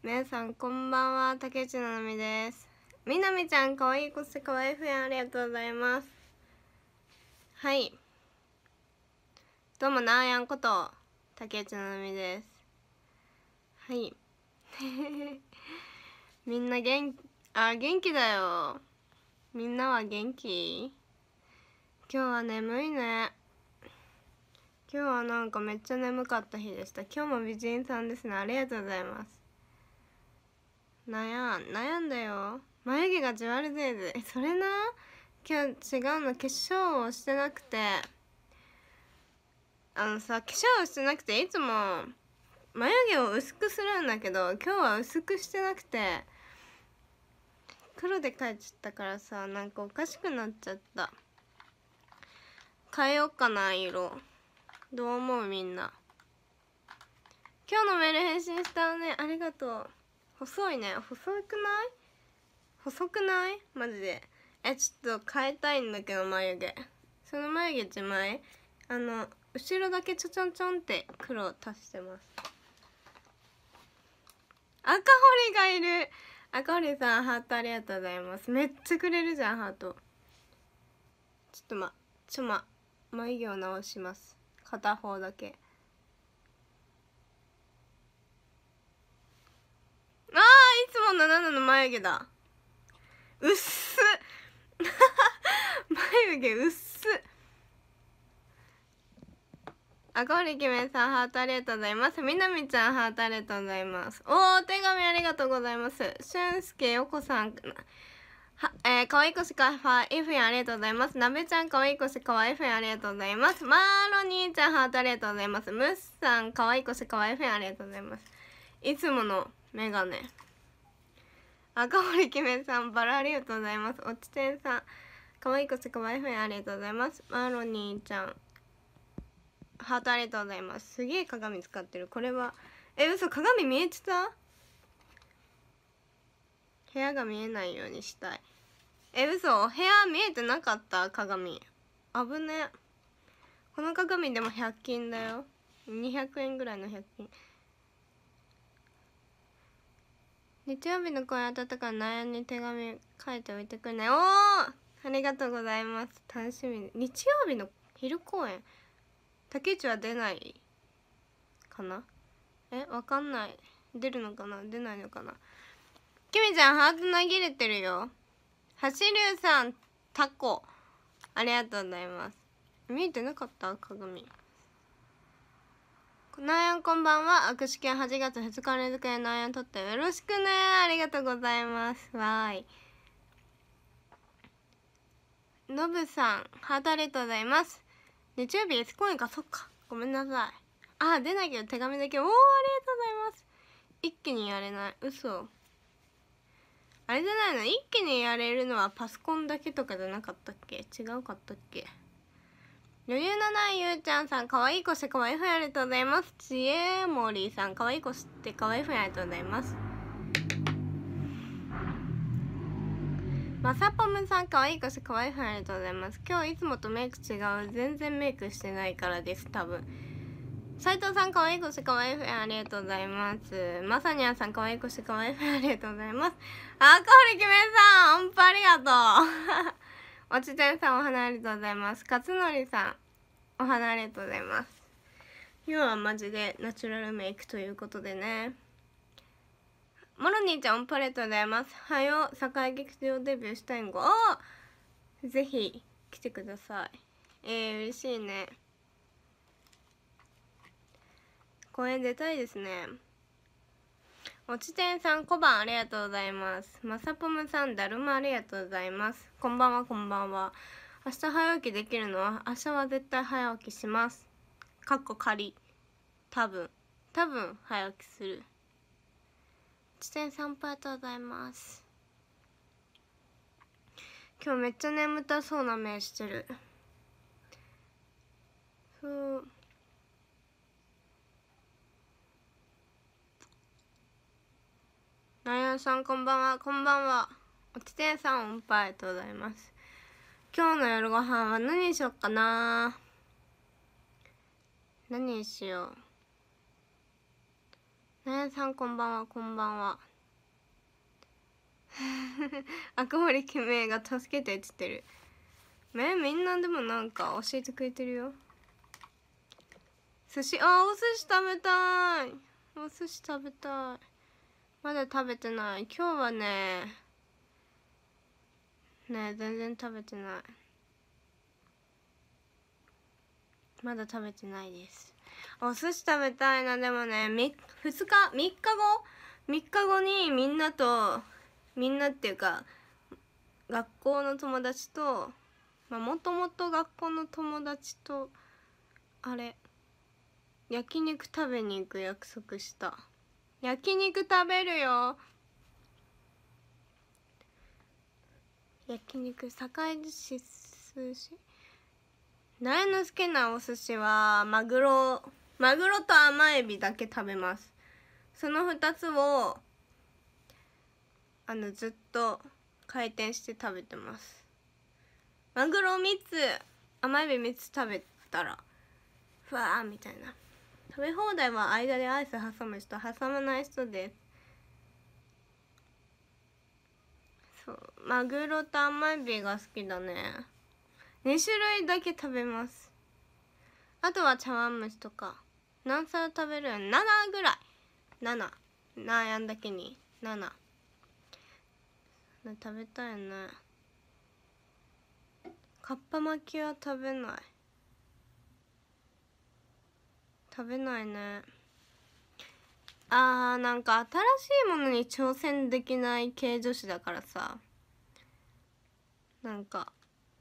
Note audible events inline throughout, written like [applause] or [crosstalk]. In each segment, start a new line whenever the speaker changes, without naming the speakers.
皆さんこんばんは竹内ななみですみなみちゃん可愛いこそ可愛いふやんありがとうございますはいどうもなんやんこと竹内ななみですはい [laughs] みんな元気あ元気だよみんなは元気今日は眠いね今日はなんかめっちゃ眠かった日でした今日も美人さんですねありがとうございます悩ん悩んだよ眉毛がじわる程度それな今日違うの化粧をしてなくてあのさ化粧をしてなくていつも眉毛を薄くするんだけど今日は薄くしてなくて黒で描いちゃったからさなんかおかしくなっちゃった変えようかな色どう思うみんな今日のメール返信したねありがとう細いね細くない細くないマジでえちょっと変えたいんだけど眉毛その眉毛自枚あの後ろだけちょちょんちょんって黒足してます赤堀がいる赤堀さんハートありがとうございますめっちゃくれるじゃんハートちょっとまちょま眉毛を直します片方だけあーいつものナナの眉毛だうっす [laughs] 眉毛うっすあ堀きめイさんハートありがとうございますみなみちゃんハートありがとうございますおお手紙ありがとうございますしゅんすけよこさんは、えー、かわいこしかわいイフンありがとうございます。なべちゃんかわいこしかわいふんありがとうございます。まーロニーちゃんハートありがとうございます。むっさんかわいこしかわいふんありがとうございます。いつものメガネ赤堀きめさんバラありがとうございますおちてんさんかわいいこせかわいふんありがとうございますマロニーちゃんハートありがとうございますすげえ鏡使ってるこれはえ嘘鏡見えてた部屋が見えないようにしたいえ嘘部屋見えてなかった鏡危ねこの鏡でも100均だよ200円ぐらいの100均日曜日の声温から悩み手紙書いておいてくれなおありがとうございます楽しみ日曜日の昼公演竹内は出ないかなえわかんない出るのかな出ないのかなきみちゃんハート投げれてるよ走るさんタコありがとうございます見えてなかった鏡ナやンこんばんは握手券8月2日連続でなやンとってよろしくねありがとうございますわーいのぶさんハートありがとうございます日曜日 S コインかそっかごめんなさいあ出ないけど手紙だけおおありがとうございます一気にやれない嘘あれじゃないの一気にやれるのはパソコンだけとかじゃなかったっけ違うかったっけ余裕のないゆうちゃんさん、かわいい子してかわいいふやありがとうございます。ちえもりさん、かわいい子してかわいいふやありがとうございます。まさぽむさん、かわいい子してかわいいふやありがとうございます。今日いつもとメイク違う。全然メイクしてないからです、多分。斉藤さん、かわいい子してかわいいふやありがとうございます。まさにゃんさん、かわいい子してかわいいふやありがとうございます。あ、かおりきめさん、ん符ありがとう。おちんさんお花ありがとうございます勝則さんお花ありがとうございます今日はマジでナチュラルメイクということでねモロニーちゃんパレッとうございますはよ堺劇場デビューしたいんごぜひ来てくださいえー、嬉しいね公演出たいですねおちてんさん、小判ありがとうございます。まさぽむさん、だるまありがとうございます。こんばんは、こんばんは。明日早起きできるのは、明日は絶対早起きします。かっこ仮。多分。多分、早起きする。おちてんさん、ありがとうございます。今日めっちゃ眠たそうな目してる。そう。ラインさんこんばんはこんばんはおちてんさんおんぱいとうございます今日の夜ご飯は何にしよっかな何にしようラインさんこんばんはこんばんはあく赤堀きめが助けてっつってるえみんなでもなんか教えてくれてるよ寿司あお寿司食べたいお寿司食べたいまだ食べてない今日はねね全然食べてないまだ食べてないですお寿司食べたいなでもね2日3日後3日後にみんなとみんなっていうか学校の友達とまあもともと学校の友達とあれ焼肉食べに行く約束した。焼肉食べるよ焼肉堺寿司寿司苗の好きなお寿司はマグロマグロと甘エビだけ食べますその2つをあのずっと回転して食べてますマグロ3つ甘エビ3つ食べたらふわーみたいな食べ放題は間でアイス挟む人挟まない人ですそうマグロと甘エビが好きだね2種類だけ食べますあとは茶碗蒸しとか何皿食べる ?7 ぐらい7悩んだけに7食べたいねかっぱ巻きは食べない食べないねあーなんか新しいものに挑戦できない系女子だからさなんか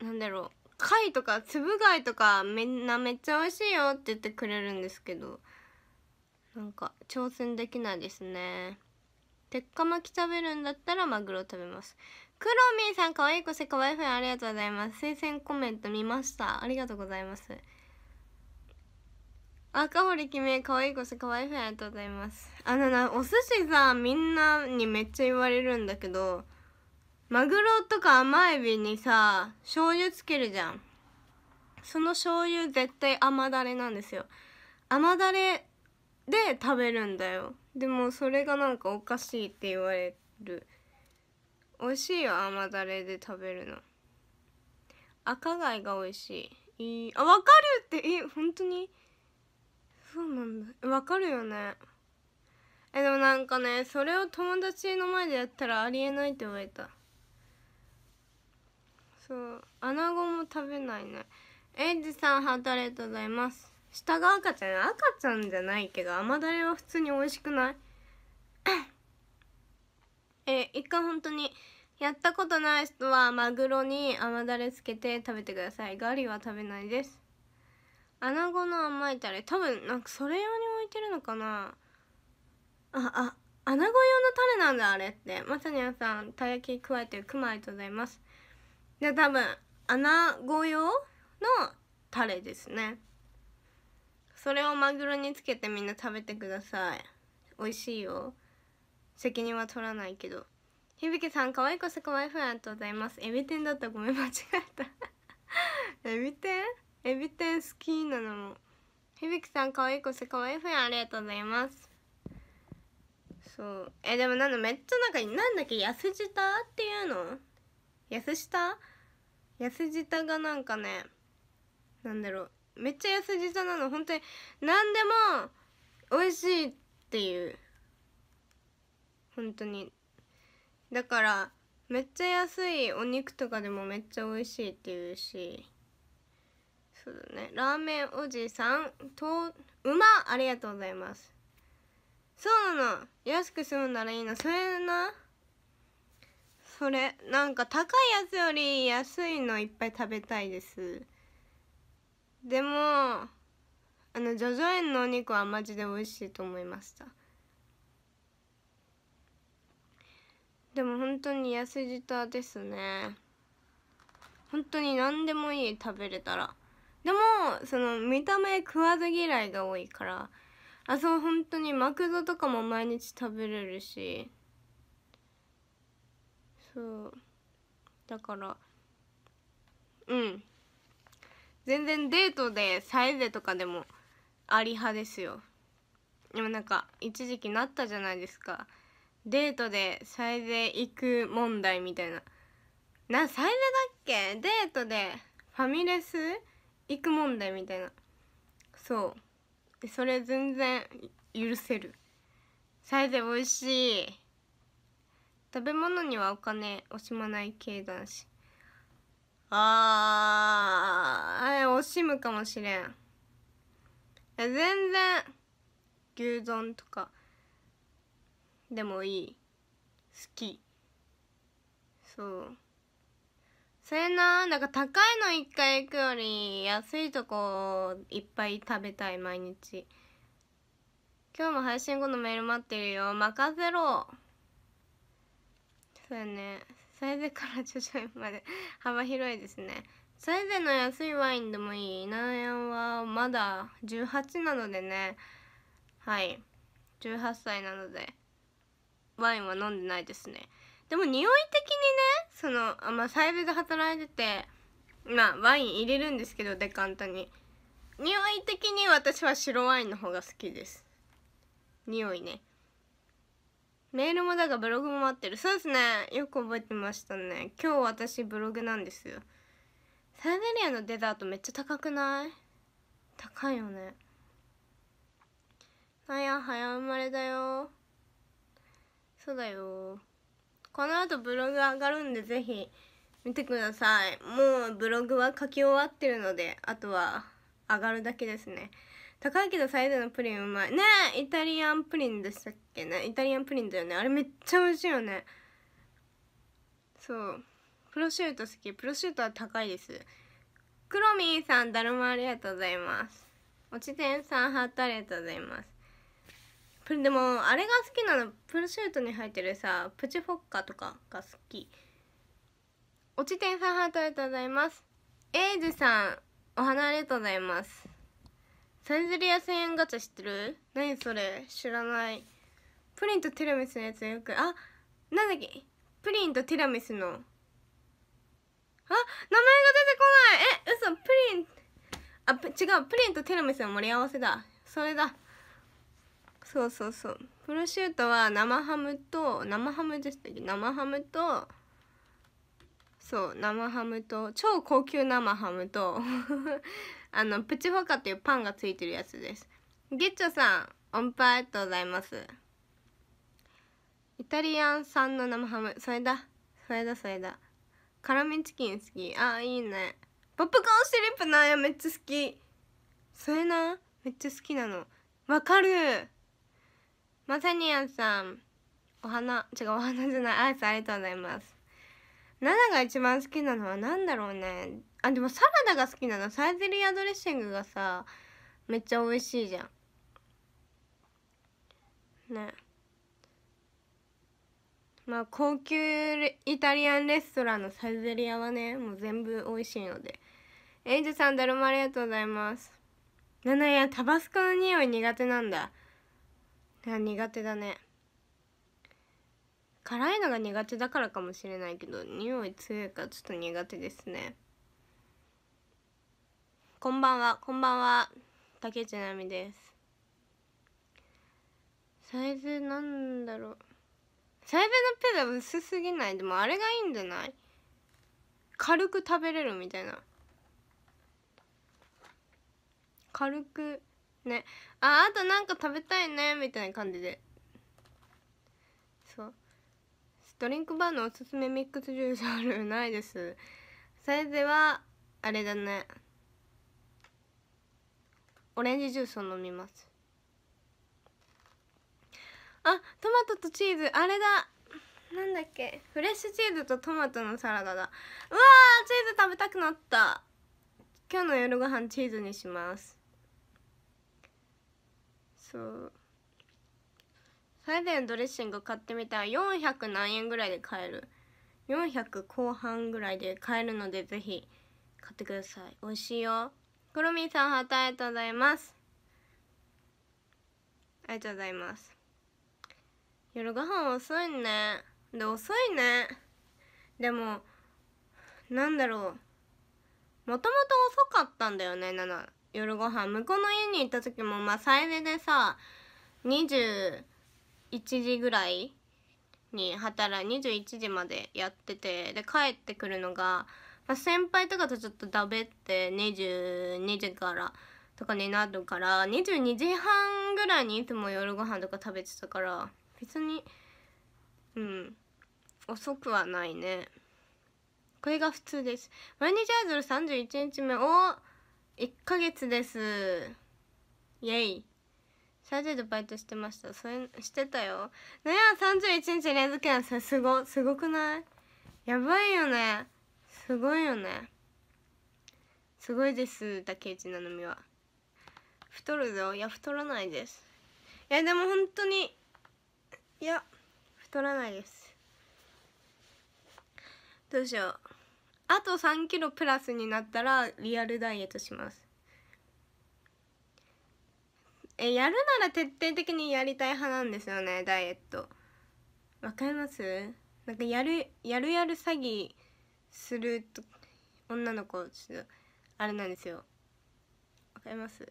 なんだろう貝とか粒貝とかみんなめっちゃ美味しいよって言ってくれるんですけどなんか挑戦できないですね鉄火巻き食べるんだったらマグロ食べますクロミーさんかわいい子せかわいいふありがとうございます推薦コメント見ましたありがとうございます赤堀きめかわいいこそかわいいフありがとうございますあのなお寿司さみんなにめっちゃ言われるんだけどマグロとか甘エビにさ醤油つけるじゃんその醤油絶対甘だれなんですよ甘だれで食べるんだよでもそれがなんかおかしいって言われる美味しいよ甘だれで食べるの赤貝が美味しいいいあ分かるってえ本当にそうなんだわかるよねえでもなんかねそれを友達の前でやったらありえないって言われたそうアナゴも食べないねエイジさんハートありがとうございます下が赤ちゃん赤ちゃんじゃないけど甘だれは普通に美味しくない [coughs] え一回本当にやったことない人はマグロに甘だれつけて食べてくださいガリは食べないです穴子の甘いタレ多分なんかそれ用に置いてるのかなああ穴子用のタレなんだあれってまさにあさんたい焼き加えてるくまありがとうございますで多分穴子用のタレですねそれをマグロにつけてみんな食べてください美味しいよ責任は取らないけど響さん可愛いこそ可愛いふありがとうございますエビ天だったごめん間違えた [laughs] エビ天エビ天好きなのも響さん可愛いこせかわいふやありがとうございますそうえでもなんだめっちゃなんかなんだっけ安舌っていうの安舌痩舌がなんかねなんだろうめっちゃ安舌なの本当に何でも美味しいっていう本当にだからめっちゃ安いお肉とかでもめっちゃ美味しいっていうしそうだねラーメンおじさんとう馬ありがとうございますそうなの安く済むならいいのそれなそれなんか高いやつより安いのいっぱい食べたいですでもあのジョジョ園のお肉はマジで美味しいと思いましたでも本当に痩せ舌ですね本当に何でもいい食べれたら。でもその見た目食わず嫌いが多いからあそう本当にマクドとかも毎日食べれるしそうだからうん全然デートでサイゼとかでもあり派ですよでもなんか一時期なったじゃないですかデートでサイゼ行く問題みたいななサイゼだっけデートでファミレス育問題みたいなそうそれ全然許せるサイズ美味しい食べ物にはお金惜しまない系だしあー惜しむかもしれん全然牛丼とかでもいい好きそうそれななんか高いの一回行くより安いとこいっぱい食べたい毎日今日も配信後のメール待ってるよ任せろそうやねサイゼから徐々にまで幅広いですねサイゼの安いワインでもいいなんやんはまだ18なのでねはい18歳なのでワインは飲んでないですねでも匂い的にねそのあまあ細部が働いててまあワイン入れるんですけどデカンタに匂い的に私は白ワインの方が好きです匂いねメールもだがブログも待ってるそうですねよく覚えてましたね今日私ブログなんですよサイベリアのデザートめっちゃ高くない高いよねあや早生まれだよそうだよこの後ブログ上がるんでぜひ見てくださいもうブログは書き終わってるのであとは上がるだけですね高いけどサイズのプリンうまいねえイタリアンプリンでしたっけねイタリアンプリンだよねあれめっちゃ美味しいよねそうプロシュート好きプロシュートは高いですクロミーさんだるまありがとうございます落ちてんさんハートありがとうございますでもあれが好きなのプルシュートに入ってるさプチフォッカとかが好きおちてんさんハートありがとうございますエイズさんお花ありがとうございますサンゼリア1000円ガチャ知ってる何それ知らないプリンとティラミスのやつよくあなんだっけプリンとティラミスのあ名前が出てこないえ嘘プリンあ違うプリンとティラミスの盛り合わせだそれだそうそうそうプロシュートは生ハムと生ハムでしたっけ生ハムとそう生ハムと超高級生ハムと [laughs] あのプチフォカっていうパンがついてるやつですゲッチョさんオンパありがとうございますイタリアン産の生ハムそれだそれだそれだ辛味チキン好きあいいねポップコーンシリップなあやめっちゃ好きそれなめっちゃ好きなのわかるまさにやさんお花違うお花じゃないアイスありがとうございます7が一番好きなのは何だろうねあでもサラダが好きなのサイゼリアドレッシングがさめっちゃ美味しいじゃんねまあ高級イタリアンレストランのサイゼリアはねもう全部美味しいのでエイジさんだるまありがとうございますナやタバスコの匂い苦手なんだ苦手だね辛いのが苦手だからかもしれないけど匂い強いからちょっと苦手ですねこんばんはこんばんは竹内奈美ですサイズなんだろうサイズのペダ薄すぎないでもあれがいいんじゃない軽く食べれるみたいな軽くねああとなんか食べたいねみたいな感じでそうドリンクバーのおすすめミックスジュースあるないですそれではあれだねオレンジジュースを飲みますあトマトとチーズあれだなんだっけフレッシュチーズとトマトのサラダだうわーチーズ食べたくなった今日の夜ご飯チーズにしますそうサイデンドレッシング買ってみたら400何円ぐらいで買える400後半ぐらいで買えるのでぜひ買ってください美味しいよくミーさんたありがとうございますありがとうございます夜ご飯遅いねで遅いねでもなんだろうもともと遅かったんだよねなな夜ご飯向こうの家に行った時もまあ再値でさ21時ぐらいに働い21時までやっててで帰ってくるのが、まあ、先輩とかとちょっとだべって22時からとかになるから22時半ぐらいにいつも夜ご飯とか食べてたから別にうん遅くはないねこれが普通です毎日アイドル31日目お1ヶ月ですイエイ30でバイトしてましたそれしてたよねえ31日連続やんすごすごくないやばいよねすごいよねすごいです竹内なのみは太るぞいや太らないですいやでも本当にいや太らないですどうしようあと3キロプラスになったらリアルダイエットしますえやるなら徹底的にやりたい派なんですよねダイエットわかりますなんかやるやるやる詐欺すると女の子ちょっとあれなんですよわかります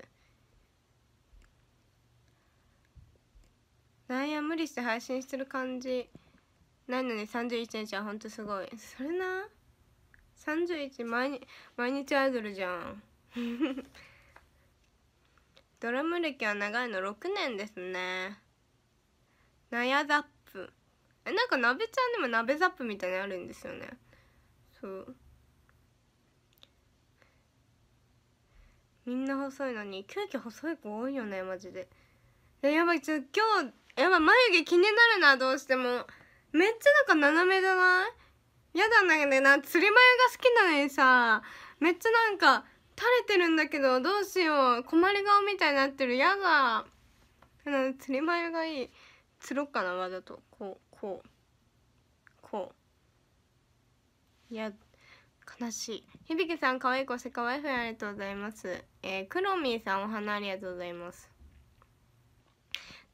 なんや無理して配信してる感じないのに31日はほんとすごいそれな31毎日毎日アイドルじゃん [laughs] ドラム歴は長いの6年ですねなやザップえなんか鍋ちゃんでも鍋ザップみたいにあるんですよねそうみんな細いのに急遽細い子多いよねマジでえやばいちょ今日やばい眉毛気になるなどうしてもめっちゃなんか斜めじゃない嫌だなんだな釣り眉が好きなのにさめっちゃなんか垂れてるんだけどどうしよう困り顔みたいになってる嫌だな釣り眉がいい釣ろっかなわざとこうこうこういや悲しい響さん可愛い子セカワイフありがとうございますえー、クロミーさんお花ありがとうございます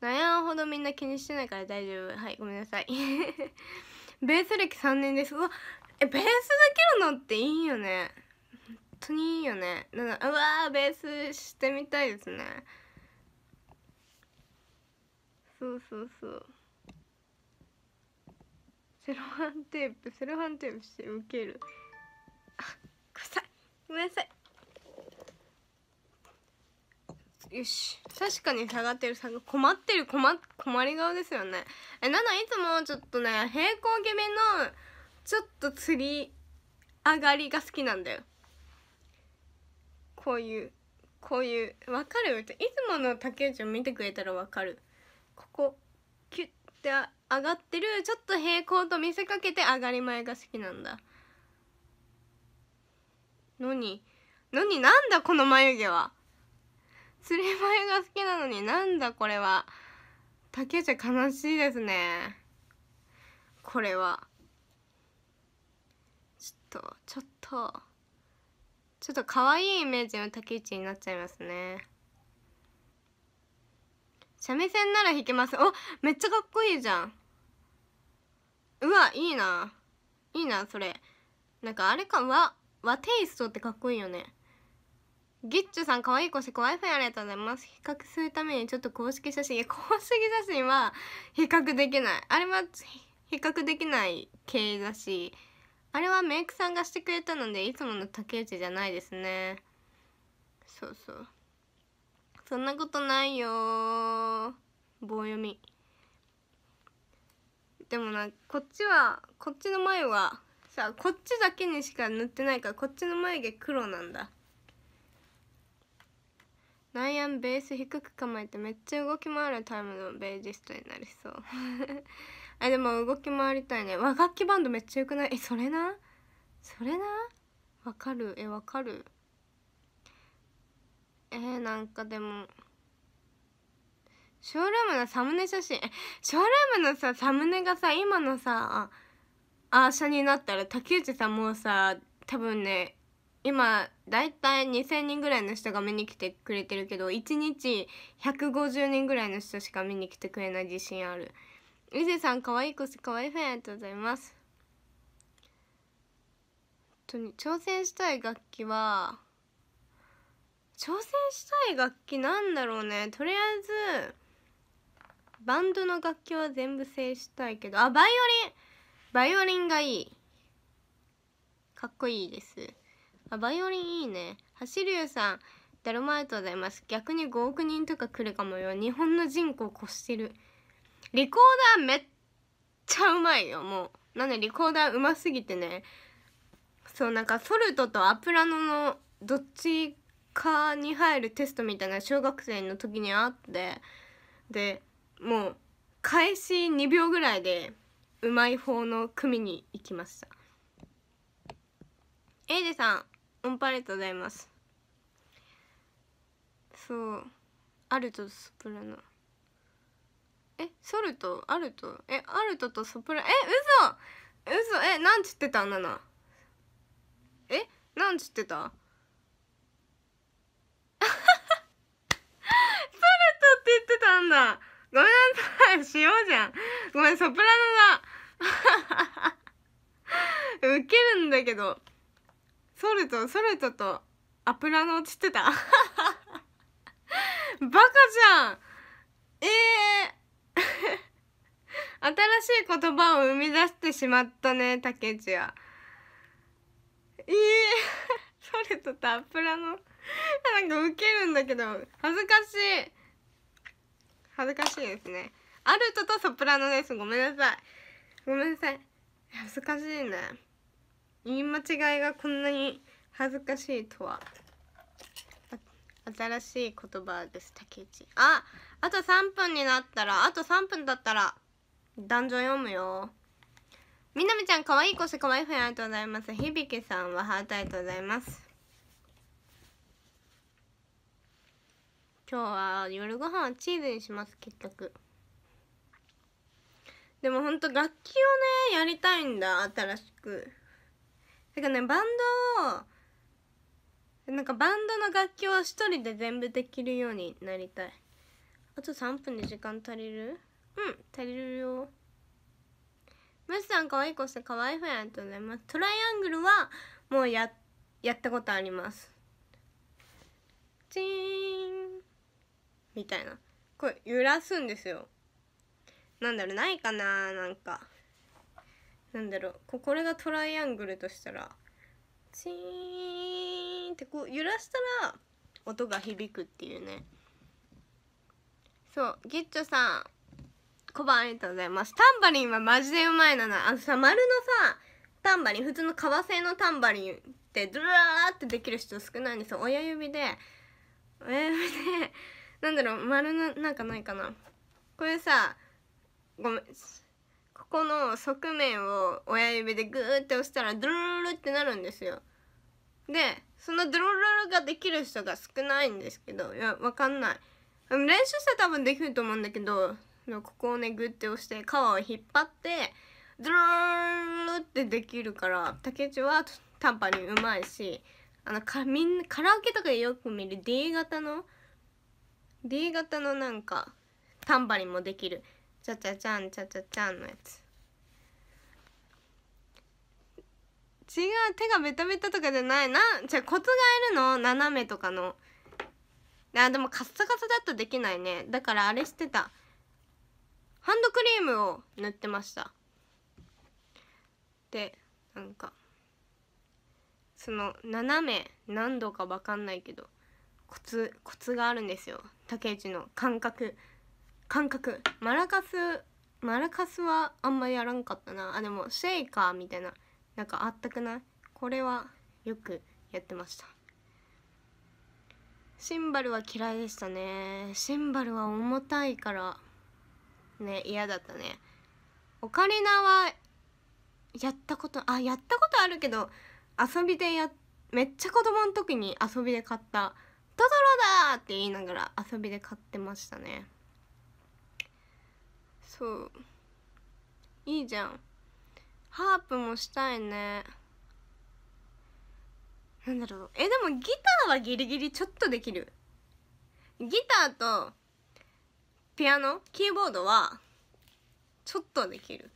悩むほどみんな気にしてないから大丈夫はいごめんなさいベース歴3年ですうわえベースできるのっていいよね本当にいいよねなんかうわベースしてみたいですねそうそうそうセロハンテープセロハンテープして受けるあ臭いごめんなさいよし確かに下がってる下が困ってる困困り顔ですよねえなのいつもちょっとね平行気味のちょっと釣り上がりが好きなんだよこういうこういうわかるいつもの竹内を見てくれたらわかるここキュッて上がってるちょっと平行と見せかけて上がり前が好きなんだのになんだこの眉毛は釣り前が好きなのになんだこれは竹じゃ悲しいですねこれはちょっとちょっとちょっと可愛いイメージの竹内になっちゃいますね三味線なら弾けますおめっちゃかっこいいじゃんうわいいないいなそれなんかあれか和和テイストってかっこいいよねギッチュさん可愛い子怖いさありがとうございます比較するためにちょっと公式写真いや公式写真は比較できないあれは比較できない系だしあれはメイクさんがしてくれたのでいつもの竹内じゃないですねそうそうそんなことないよ棒読みでもなこっちはこっちの眉はさこっちだけにしか塗ってないからこっちの眉毛黒なんだ内野ベース低く構えてめっちゃ動き回るタイムのベージストになりそう [laughs] あでも動き回りたいね和楽器バンドめっちゃよくないえそれなそれなわかるえわかるえー、なんかでもショールームのサムネ写真ショールームのさサムネがさ今のさああしゃになったら竹内さんもうさ多分ね今だいたい2,000人ぐらいの人が見に来てくれてるけど1日150人ぐらいの人しか見に来てくれない自信ある伊勢さんかわいいコスかわいいフェンありがとうございます本当に挑戦したい楽器は挑戦したい楽器なんだろうねとりあえずバンドの楽器は全部制したいけどあバイオリンバイオリンがいいかっこいいですあバイオリンいいね走りゅうさんだるまありがとうございます逆に5億人とか来るかもよ日本の人口越してるリコーダーめっちゃうまいよもうなんでリコーダーうますぎてねそうなんかソルトとアプラノのどっちかに入るテストみたいな小学生の時にあってでもう開始2秒ぐらいでうまい方の組に行きましたエイジさんオンパレットございますそうアルトとソプラノえソルトアルトえアルトとソプラえ嘘嘘えなんつってたナナえなんつってたソルトって言ってたんだごめんなさいしようじゃんごめんソプラノだウケるんだけどソルトソルトとアプラの落ちてた [laughs] バカじゃんええー、[laughs] 新しい言葉を生み出してしまったね竹内はええー、[laughs] ソルトとアプラのなんかウケるんだけど恥ずかしい恥ずかしいですねアルトとソプラノですごめんなさいごめんなさい恥ずかしいね言い間違いがこんなに恥ずかしいとは新しい言葉です竹内ああと3分になったらあと3分だったら男女読むよみなみちゃんかわいい子しかわいいふやありがとうございます響さんはハートありがとうございます今日は夜ご飯はチーズにします結局でもほんと楽器をねやりたいんだ新しく。だからねバンドをなんかバンドの楽器を一人で全部できるようになりたいあと3分で時間足りるうん足りるよむしさん可愛い子してかわいいふやんとうまトライアングルはもうややったことありますチーンみたいなこれ揺らすんですよなんだろうないかななんかなんだろうこれがトライアングルとしたらチーンってこう揺らしたら音が響くっていうねそうギッチョさん小判ありがとうございますタンバリンはマジでうまいなのあのさ丸のさタンバリン普通の革製のタンバリンってドゥラーってできる人少ないんですよ親指で親指でなんだろう丸のなんかないかなこれさごめんこの側面を親指でグーって押したらドゥルルルってなるんですよでそのドゥルルルができる人が少ないんですけどいやわかんない練習したら多分できると思うんだけどここをねグッて押して皮を引っ張ってドゥルルルってできるから竹内は短波にうまいしあのかみんなカラオケとかでよく見る D 型の D 型のなんかタンバリンもできるチャチャチャンチャチャチャンのやつ違う手がベタベタとかじゃないなじゃコツがいるの斜めとかのあでもカッサカサだとできないねだからあれしてたハンドクリームを塗ってましたでなんかその斜め何度か分かんないけどコツコツがあるんですよ竹内の感覚感覚マラカスマラカスはあんまやらんかったなあでもシェイカーみたいななんかあったくないこれはよくやってましたシンバルは嫌いでしたねシンバルは重たいからね嫌だったねオカリナはやったことあやったことあるけど遊びでやめっちゃ子供の時に遊びで買った「トトロだ!」って言いながら遊びで買ってましたねそういいじゃんハープもしたいねなんだろうえでもギターはギリギリちょっとできるギターとピアノキーボードはちょっとできる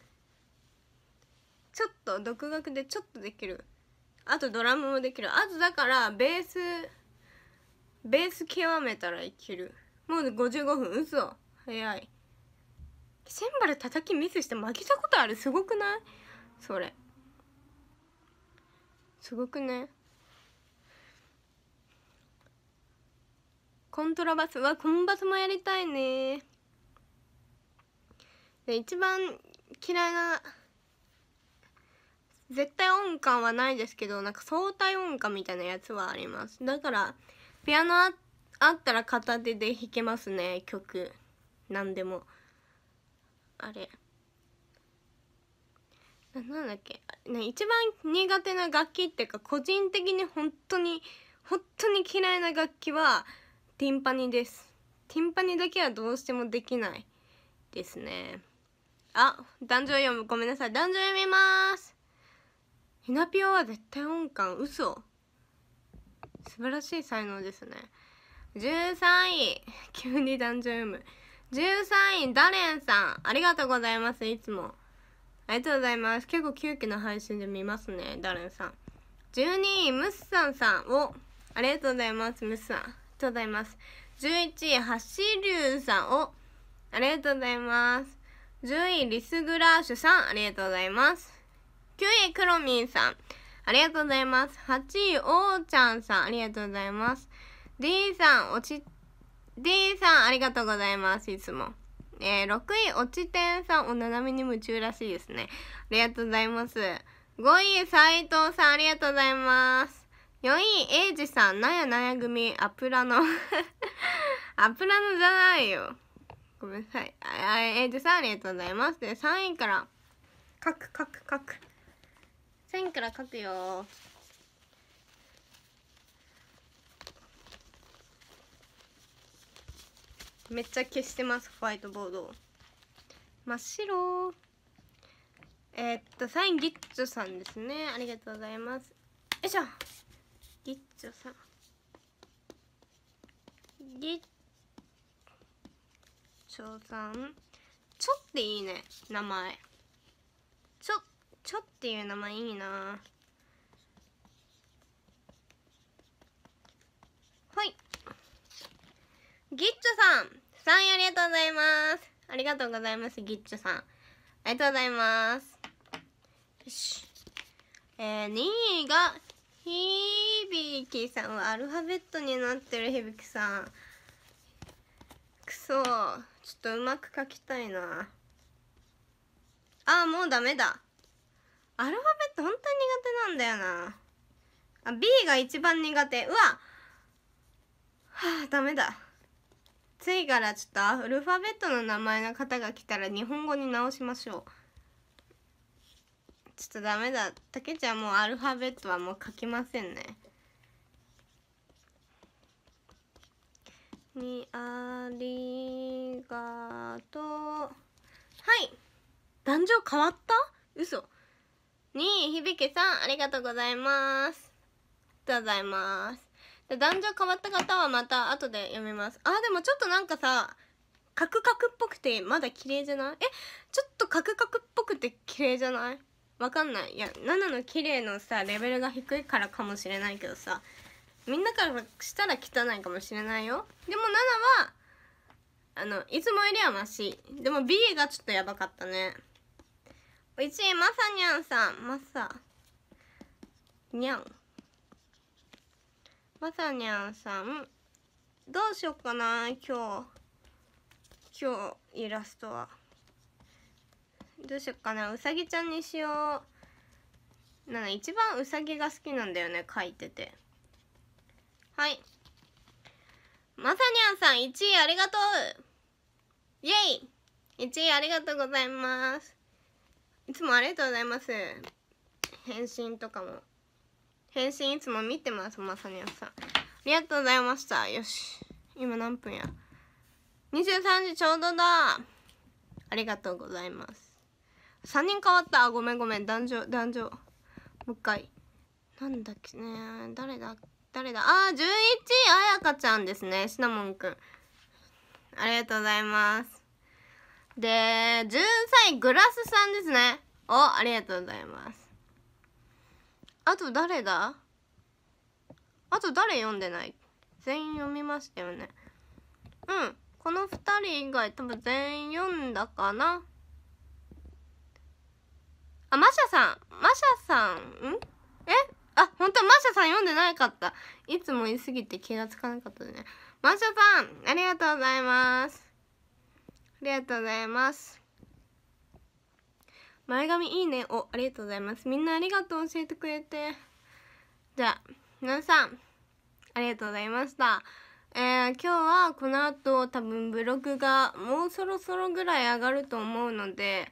ちょっと独学でちょっとできるあとドラムもできるあとだからベースベース極めたらいけるもう55分嘘早いシンバル叩きミスして負けたことあるすごくないそれすごくねコントラバスはコンバスもやりたいねで一番嫌いな絶対音感はないですけどなんか相対音感みたいなやつはありますだからピアノあったら片手で弾けますね曲何でもあれ。何だっけ、ね、一番苦手な楽器っていうか個人的に本当に本当に嫌いな楽器はティンパニですティンパニだけはどうしてもできないですねあ壇上読むごめんなさい壇上読みますひなぴオは絶対音感嘘素晴らしい才能ですね13位急に壇上読む13位ダレンさんありがとうございますいつもありがとうございます。結構急期の配信で見ますね、ダレンさん。12位、ムスさんさん。をありがとうございます、ムスさん。ありがとうございます。11位、ハシリュウさん。をありがとうございます。10位、リスグラーシュさん。ありがとうございます。9位、クロミンさん。ありがとうございます。8位、おーちゃんさん。ありがとうございます。D さん、おち、D さん、ありがとうございます。いつも。えー、6位、落ちてんさん、おななみに夢中らしいですね。ありがとうございます。5位、斎藤さん、ありがとうございます。4位、エイジさん、なんやなや組、アプラの [laughs] アプラのじゃないよ。ごめんなさい。あエイジさん、ありがとうございます。で、3位から、書く、書く、書く。3位から書くよ。めっちゃ消してますホワイトボード真っ白えー、っとサインギッチョさんですねありがとうございますよいしょギッチョさんギッチョさんちょっていいね名前ちょちょっていう名前いいなギッチョさんさんありがとうございますありがとうございますギッチョさんありがとうございますよしえー、2位がひびきさんはアルファベットになってるひびきさんくそちょっとうまく書きたいなあーもうダメだアルファベット本当に苦手なんだよなあ B が一番苦手うわはあダメだ暑いからちょっとアルファベットの名前の方が来たら日本語に直しましょうちょっとダメだたけちゃんもうアルファベットはもう書きませんねにありがとうはい壇上変わった嘘に響さんありがとうございますありがとうございますで男女変わった方はまた後で読みますあーでもちょっとなんかさカクカクっぽくてまだ綺麗じゃないえちょっとカクカクっぽくて綺麗じゃないわかんないいや7の綺麗のさレベルが低いからかもしれないけどさみんなからしたら汚いかもしれないよでも7はあのいつもよりはマシでも B がちょっとやばかったね1位まさにゃんさんまさにゃんまさにゃんさんどうしよっかな今日今日イラストはどうしよっかなうさぎちゃんにしような一番うさぎが好きなんだよね描いててはいまさにゃんさん1位ありがとうイェイ1位ありがとうございますいつもありがとうございます返信とかも返信いつも見てますまさにやさんありがとうございましたよし今何分や23時ちょうどだありがとうございます3人変わったごめんごめん男女男女もう一回なんだっけね誰だ誰だああ11あやかちゃんですねシナモンくんありがとうございますで13位グラスさんですねおありがとうございますあと誰だあと誰読んでない全員読みましたよねうんこの2人以外多分全員読んだかなあマシャさんマシャさんんえあ本当マシャさん読んでないかったいつも言いすぎて気がつかなかったねマシャさんありがとうございますありがとうございます前髪いいねをありがとうございますみんなありがとう教えてくれてじゃあ皆さんありがとうございましたえー、今日はこの後多分ブログがもうそろそろぐらい上がると思うので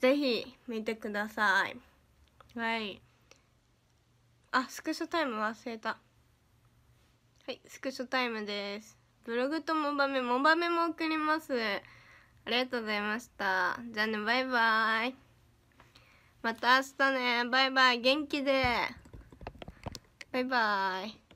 是非見てくださいはいあスクショタイム忘れたはいスクショタイムですブログとモバメモバメも送りますありがとうございましたじゃあねバイバーイまた明日ねバイバイ元気でバイバイ